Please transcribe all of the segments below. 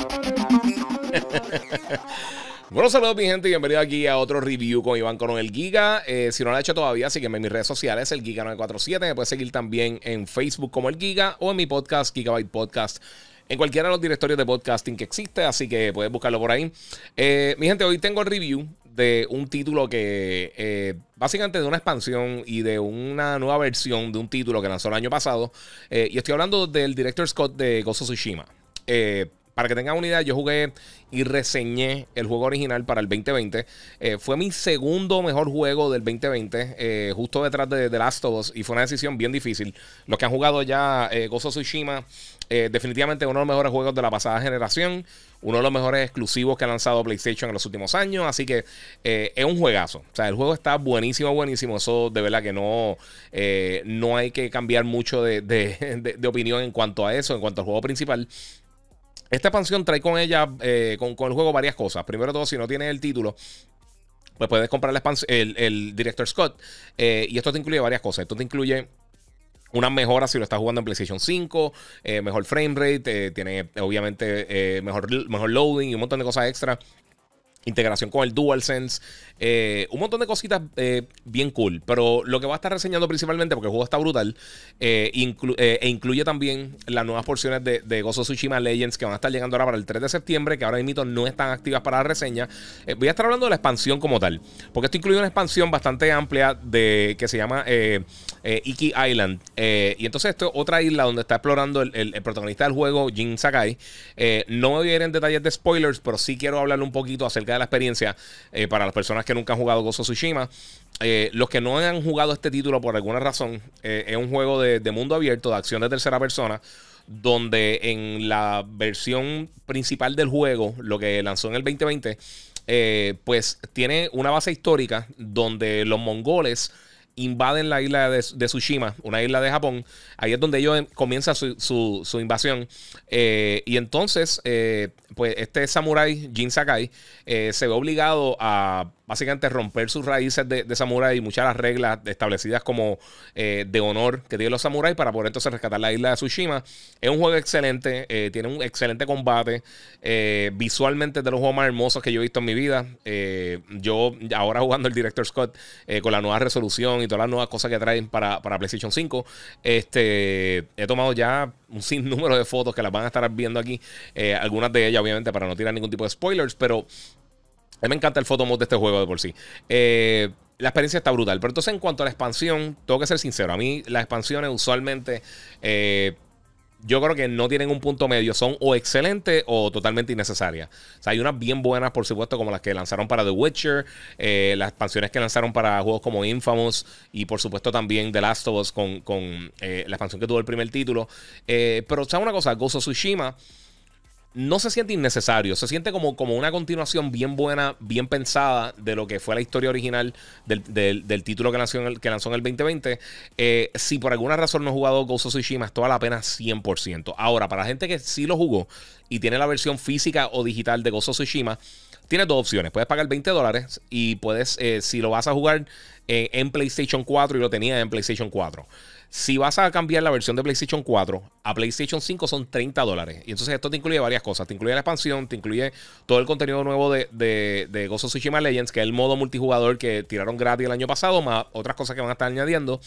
Bueno, saludos mi gente y bienvenido aquí a otro review con Iván Coronel el Giga. Eh, si no lo ha hecho todavía, sígueme en mis redes sociales, el Giga947. Me puedes seguir también en Facebook como el Giga o en mi podcast, Gigabyte Podcast, en cualquiera de los directorios de podcasting que existe, así que puedes buscarlo por ahí. Eh, mi gente, hoy tengo el review de un título que eh, básicamente de una expansión y de una nueva versión de un título que lanzó el año pasado. y estoy hablando del director Scott de Gozo Tsushima. Eh, para que tengan una idea, yo jugué y reseñé el juego original para el 2020. Eh, fue mi segundo mejor juego del 2020, eh, justo detrás de The Last of Us, y fue una decisión bien difícil. Los que han jugado ya eh, Gozo Tsushima, definitivamente uno de los mejores juegos de la pasada generación, uno de los mejores exclusivos que ha lanzado PlayStation en los últimos años, así que es un juegazo. O sea, el juego está buenísimo, buenísimo. Eso de verdad que no, no hay que cambiar mucho de opinión en cuanto a eso, en cuanto al juego principal. Esta expansión trae con ella, eh, con, el juego, varias cosas. Primero todo, si no tienes el título, pues puedes comprar la el, el, Director Scott. Eh, y esto te incluye varias cosas. Esto te incluye una mejora si lo estás jugando en PlayStation 5, eh, mejor frame rate, tiene obviamente mejor, mejor loading y un montón de cosas extra integración con el DualSense, eh, un montón de cositas eh, bien cool. Pero lo que va a estar reseñando principalmente, porque el juego está brutal, eh, e incluye también las nuevas porciones de, de Gozo Tsushima Legends que van a estar llegando ahora para el 3 de septiembre, que ahora mismo no están activas para la reseña. voy a estar hablando de la expansión como tal, porque esto incluye una expansión bastante amplia de que se llama Iki Island. y entonces esto es otra isla donde está explorando el, protagonista del juego, Jin Sakai. no me voy a ir en detalles de spoilers, pero sí quiero hablar un poquito acerca de la experiencia eh, para las personas que nunca han jugado Ghost of Tsushima. Eh, los que no han jugado este título por alguna razón, eh, es un juego de, de, mundo abierto, de acción de tercera persona, donde en la versión principal del juego, lo que lanzó en el 2020, pues tiene una base histórica donde los mongoles invaden la isla de, Tsushima, una isla de Japón. Ahí es donde ellos em, comienzan su, invasión. Eh, y entonces, eh, pues este samurai, Jin Sakai, eh, se ve obligado a básicamente romper sus raíces de, de samurái y muchas de las reglas establecidas como eh, de honor que tienen los samuráis para poder entonces rescatar la isla de Tsushima. Es un juego excelente, eh, tiene un excelente combate, eh, visualmente de los juegos más hermosos que yo he visto en mi vida. yo ahora jugando el Director Scott con la nueva resolución y todas las nuevas cosas que traen para, para PlayStation 5, este, he tomado ya un sinnúmero de fotos que las van a estar viendo aquí, algunas de ellas obviamente para no tirar ningún tipo de spoilers, pero a mí me encanta el photomode de este juego de por sí. Eh, la experiencia está brutal. Pero entonces, en cuanto a la expansión, tengo que ser sincero. A mí, las expansiones usualmente. Eh, yo creo que no tienen un punto medio. Son o excelentes o totalmente innecesarias. O sea, hay unas bien buenas, por supuesto, como las que lanzaron para The Witcher, eh, las expansiones que lanzaron para juegos como Infamous y, por supuesto, también The Last of Us con, la expansión que tuvo el primer título. pero, ¿sabes una cosa? of Tsushima no se siente innecesario, se siente como, como una continuación bien buena, bien pensada de lo que fue la historia original del, título que lanzó en el, que lanzó en el 2020. Eh, si por alguna razón no he jugado Ghost of Tsushima, es toda la pena 100%. Ahora, para la gente que sí lo jugó y tiene la versión física o digital de Ghost Tsushima, Tienes dos opciones. Puedes pagar 20 dólares y puedes, eh, si lo vas a jugar en PlayStation 4 y lo tenías en PlayStation 4. Si vas a cambiar la versión de PlayStation 4 a PlayStation 5 son 30 dólares. Y entonces esto te incluye varias cosas. Te incluye la expansión, te incluye todo el contenido nuevo de, de, de Ghost of Tsushima Legends, que es el modo multijugador que tiraron gratis el año pasado, más otras cosas que van a estar añadiendo.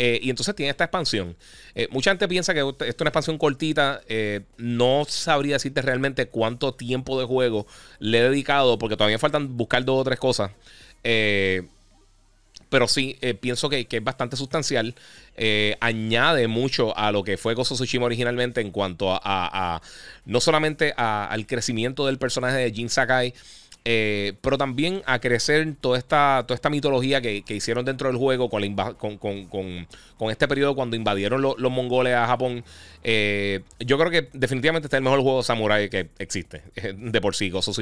Eh, y entonces tiene esta expansión. Eh, mucha gente piensa que esto es una expansión cortita. Eh, no sabría decirte realmente cuánto tiempo de juego le he dedicado, porque todavía faltan buscar dos o tres cosas. pero sí, pienso que, es bastante sustancial. añade mucho a lo que fue Gozo Tsushima originalmente en cuanto a, no solamente al crecimiento del personaje de Jin Sakai, eh, pero también a crecer toda esta, toda esta mitología que, hicieron dentro del juego con, este periodo cuando invadieron los mongoles a Japón. Eh, yo creo que definitivamente está el mejor juego samurai que existe, de por sí, Gozo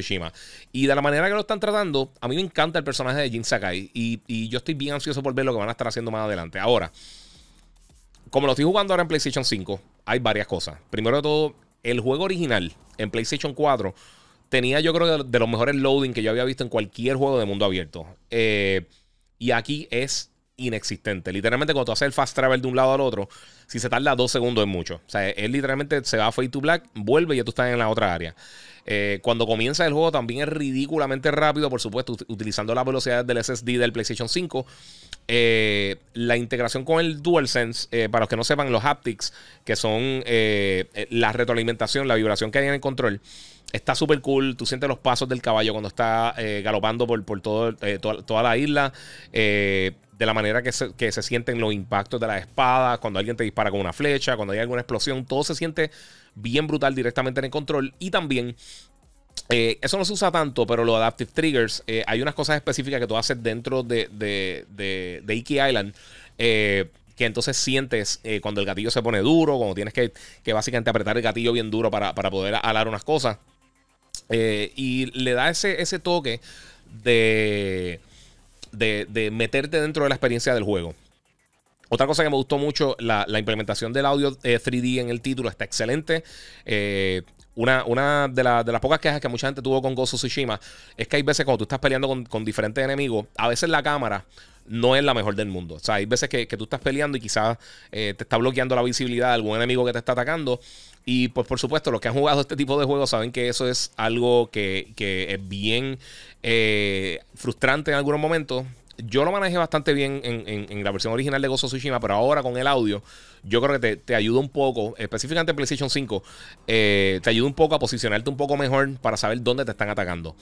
Y de la manera que lo están tratando, a mí me encanta el personaje de Jin Sakai y, y yo estoy bien ansioso por ver lo que van a estar haciendo más adelante. Ahora, como lo estoy jugando ahora en PlayStation 5, hay varias cosas. Primero de todo, el juego original en PlayStation 4 tenía yo creo de los mejores loading que yo había visto en cualquier juego de mundo abierto. Eh, y aquí es inexistente. Literalmente cuando tú haces el fast travel de un lado al otro, si se tarda dos segundos es mucho. O sea, él literalmente se va a Fade to Black, vuelve y ya tú estás en la otra área. Eh, cuando comienza el juego también es ridículamente rápido, por supuesto, utilizando las velocidades del SSD del PlayStation 5. Eh, la integración con el DualSense, sense eh, para los que no sepan, los haptics, que son eh, la retroalimentación, la vibración que hay en el control, está súper cool. Tú sientes los pasos del caballo cuando está galopando por, por toda, la isla. de la manera que se, que se sienten los impactos de las espadas, cuando alguien te dispara con una flecha, cuando hay alguna explosión, todo se siente bien brutal directamente en el control. Y también eh, eso no se usa tanto, pero los Adaptive Triggers, eh, hay unas cosas específicas que tú haces dentro de, de, Iki Island. Eh, que entonces sientes cuando el gatillo se pone duro, cuando tienes que, básicamente apretar el gatillo bien duro para, poder alar unas cosas. y le da ese, toque de, de meterte dentro de la experiencia del juego. Otra cosa que me gustó mucho, la, implementación del audio 3D en el título está excelente una, de, de, las pocas quejas que mucha gente tuvo con Gozo Tsushima es que hay veces cuando tú estás peleando con, diferentes enemigos, a veces la cámara no es la mejor del mundo. O sea, hay veces que, tú estás peleando y quizás eh, te está bloqueando la visibilidad de algún enemigo que te está atacando. Y pues por supuesto, los que han jugado este tipo de juegos saben que eso es algo que, es bien eh, frustrante en algunos momentos yo lo manejé bastante bien en, la versión original de Gozo Tsushima, pero ahora con el audio, yo creo que te, te ayuda un poco, específicamente en PlayStation 5, eh, te ayuda un poco a posicionarte un poco mejor para saber dónde te están atacando.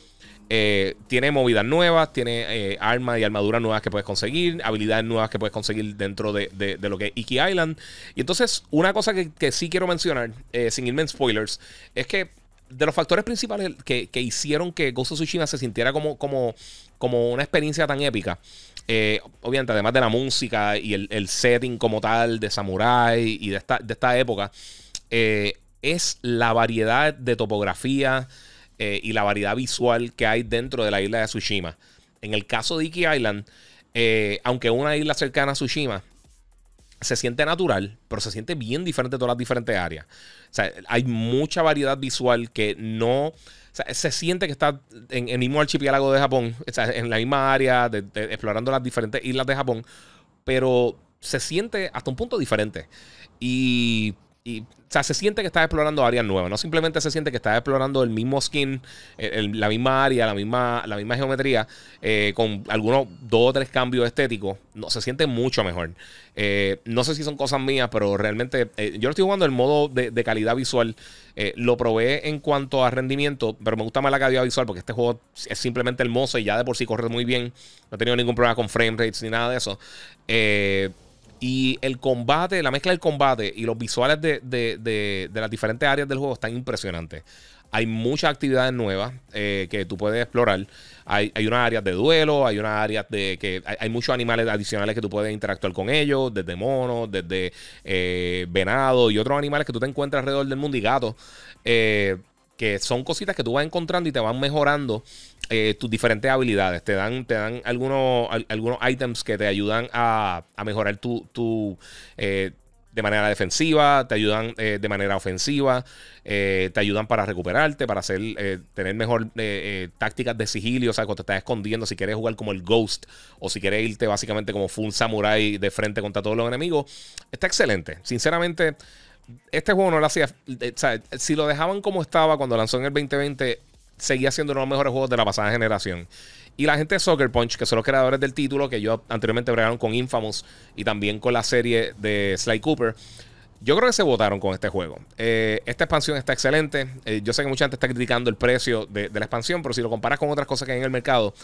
Eh, tiene movidas nuevas, tiene eh, armas y armaduras nuevas que puedes conseguir, habilidades nuevas que puedes conseguir dentro de, de, lo que es Iki Island. Y entonces, una cosa que, que sí quiero mencionar, sin irme spoilers, es que de los factores principales que, hicieron que Ghost of Tsushima se sintiera como, como, como una experiencia tan épica, eh, obviamente, además de la música y el, setting como tal de Samurai y de esta, época, eh, es la variedad de topografía eh, y la variedad visual que hay dentro de la isla de Tsushima. En el caso de Iki Island, aunque una isla cercana a Tsushima, se siente natural, pero se siente bien diferente de todas las diferentes áreas. O sea, hay mucha variedad visual que no... se siente que está en, el mismo archipiélago de Japón, en la misma área, explorando las diferentes islas de Japón, pero se siente hasta un punto diferente. Y y, se siente que está explorando áreas nuevas. No simplemente se siente que está explorando el mismo skin, la misma área, la misma, la misma geometría, eh, con algunos dos o tres cambios estéticos. No, se siente mucho mejor. Eh, no sé si son cosas mías, pero realmente eh, yo lo estoy jugando el modo de, calidad visual. lo probé en cuanto a rendimiento, pero me gusta más la calidad visual porque este juego es simplemente hermoso y ya de por sí corre muy bien. No he tenido ningún problema con frame rates ni nada de eso. Eh y el combate, la mezcla del combate y los visuales de, las diferentes áreas del juego están impresionantes. Hay muchas actividades nuevas eh, que tú puedes explorar. Hay, hay unas áreas de duelo, hay unas áreas de que hay, muchos animales adicionales que tú puedes interactuar con ellos, desde monos, desde eh, venado y otros animales que tú te encuentras alrededor del mundo y gatos. Eh, que son cositas que tú vas encontrando y te van mejorando eh, tus diferentes habilidades. Te dan, te dan algunos, algunos items que te ayudan a, mejorar tu, tu eh, de manera defensiva, te ayudan eh, de manera ofensiva, te ayudan para recuperarte, para hacer, tener mejor tácticas de sigilio, o sea, cuando te estás escondiendo, si quieres jugar como el Ghost o si quieres irte básicamente como Full Samurai de frente contra todos los enemigos, está excelente. Sinceramente, este juego no lo hacía. Eh, si lo dejaban como estaba cuando lanzó en el 2020, seguía siendo uno de los mejores juegos de la pasada generación. Y la gente de Soccer Punch, que son los creadores del título, que yo anteriormente bregaron con Infamous y también con la serie de Sly Cooper. Yo creo que se votaron con este juego. Eh, esta expansión está excelente. Eh, yo sé que mucha gente está criticando el precio de, la expansión, pero si lo comparas con otras cosas que hay en el mercado,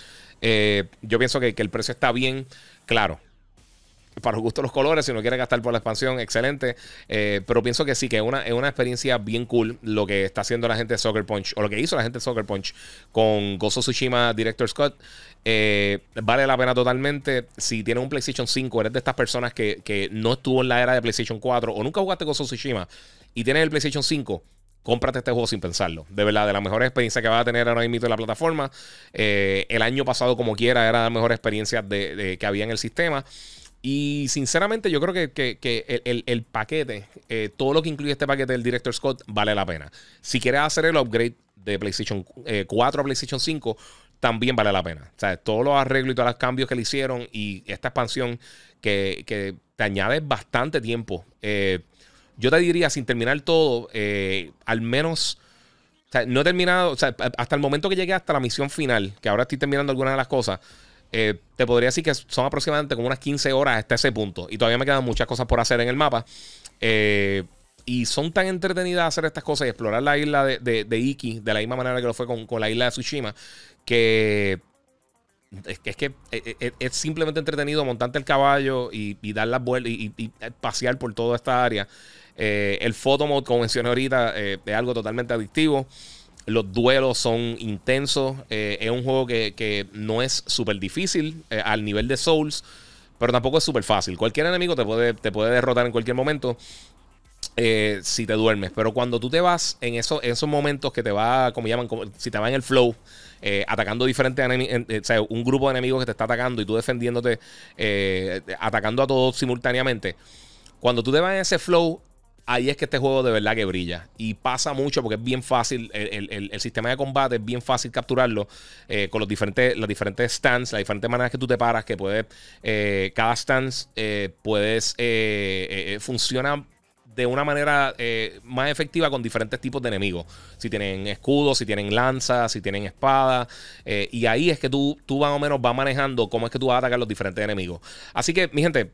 yo pienso que el precio está bien. Claro, para los gustos los colores, si no quiere gastar por la expansión, excelente. Eh, pero pienso que sí, que es una, es una experiencia bien cool lo que está haciendo la gente de Soccer Punch, o lo que hizo la gente de Soccer Punch con Gozo Tsushima Director Scott. Eh, vale la pena totalmente. Si tienes un PlayStation 5, eres de estas personas que, no estuvo en la era de PlayStation 4 o nunca jugaste Gozo Tsushima y tienes el PlayStation 5, cómprate este juego sin pensarlo. De verdad, de la mejor experiencia que vas a tener ahora mismo en la plataforma. Eh, el año pasado, como quiera, era la mejor experiencia que había en el sistema. Y sinceramente yo creo que, el, paquete, eh, todo lo que incluye este paquete del Director Scott vale la pena. Si quieres hacer el upgrade de PlayStation 4 eh, a PlayStation 5, también vale la pena. O sea, todos los arreglos y todos los cambios que le hicieron y esta expansión que, te añade bastante tiempo. Eh, yo te diría, sin terminar todo, al menos... no he terminado, hasta el momento que llegué hasta la misión final, que ahora estoy terminando algunas de las cosas, eh, te podría decir que son aproximadamente como unas 15 horas hasta ese punto. Y todavía me quedan muchas cosas por hacer en el mapa. Eh, y son tan entretenidas hacer estas cosas y explorar la isla de, de, Iki de la misma manera que lo fue con, la isla de Tsushima. Que es que, es, eh, simplemente entretenido montarte el caballo y, dar las vueltas y, pasear por toda esta área. el photo mode, como mencioné ahorita, es algo totalmente adictivo. Los duelos son intensos. Eh, es un juego que, no es súper difícil eh, al nivel de Souls, pero tampoco es súper fácil. Cualquier enemigo te puede, te puede derrotar en cualquier momento. Eh, si te duermes. Pero cuando tú te vas en, eso, esos momentos que te va, como llaman, si te va en el flow, atacando diferentes enemigos, o sea, un grupo de enemigos que te está atacando y tú defendiéndote, atacando a todos simultáneamente. Cuando tú te vas en ese flow, ahí es que este juego de verdad que brilla. Y pasa mucho porque es bien fácil, el, sistema de combate es bien fácil capturarlo eh, con los diferentes, las diferentes stands, las diferentes maneras que tú te paras, que puedes, eh, cada stance eh, puedes, funciona de una manera más efectiva con diferentes tipos de enemigos. Si tienen escudos, si tienen lanzas, si tienen espadas. y ahí es que tú, tú más o menos vas manejando cómo es que tú vas a atacar los diferentes enemigos. Así que, mi gente,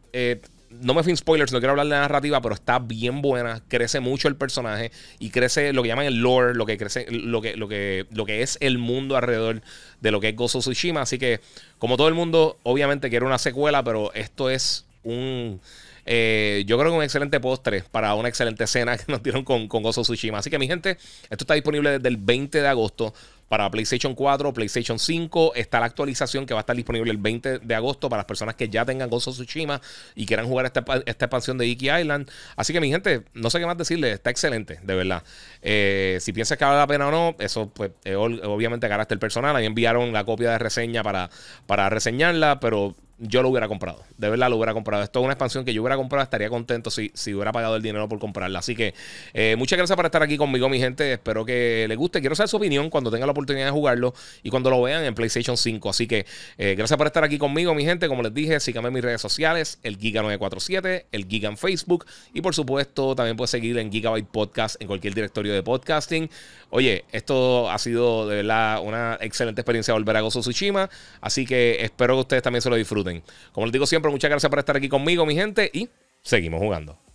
no me fin spoilers, no quiero hablar de la narrativa, pero está bien buena, crece mucho el personaje y crece lo que llaman el lore, lo que crece, lo que, lo que, lo que es el mundo alrededor de lo que es Gozo Tsushima. Así que, como todo el mundo, obviamente quiere una secuela, pero esto es un eh, yo creo que un excelente postre para una excelente cena que nos dieron con, con of Tsushima. Así que, mi gente, esto está disponible desde el 20 de agosto para PlayStation 4, PlayStation 5. Está la actualización que va a estar disponible el 20 de agosto para las personas que ya tengan Gozo Tsushima y quieran jugar esta, expansión de Iki Island. Así que, mi gente, no sé qué más decirle. Está excelente, de verdad. Eh, si piensas que vale la pena o no, eso, pues, obviamente obviamente, carácter personal. Ahí enviaron la copia de reseña para, para reseñarla, pero yo lo hubiera comprado. De verdad lo hubiera comprado. Esto es una expansión que yo hubiera comprado. Estaría contento si, hubiera pagado el dinero por comprarla. Así que eh, muchas gracias por estar aquí conmigo, mi gente. Espero que les guste. Quiero saber su opinión cuando tengan la oportunidad de jugarlo y cuando lo vean en PlayStation 5. Así que eh, gracias por estar aquí conmigo, mi gente. Como les dije, síganme en mis redes sociales, el Giga947, el Giga en Facebook. Y por supuesto, también puedes seguir en Gigabyte Podcast en cualquier directorio de podcasting. Oye, esto ha sido de verdad una excelente experiencia volver a Gozo Tsushima. Así que espero que ustedes también se lo disfruten. Como les digo siempre, muchas gracias por estar aquí conmigo, mi gente, y seguimos jugando.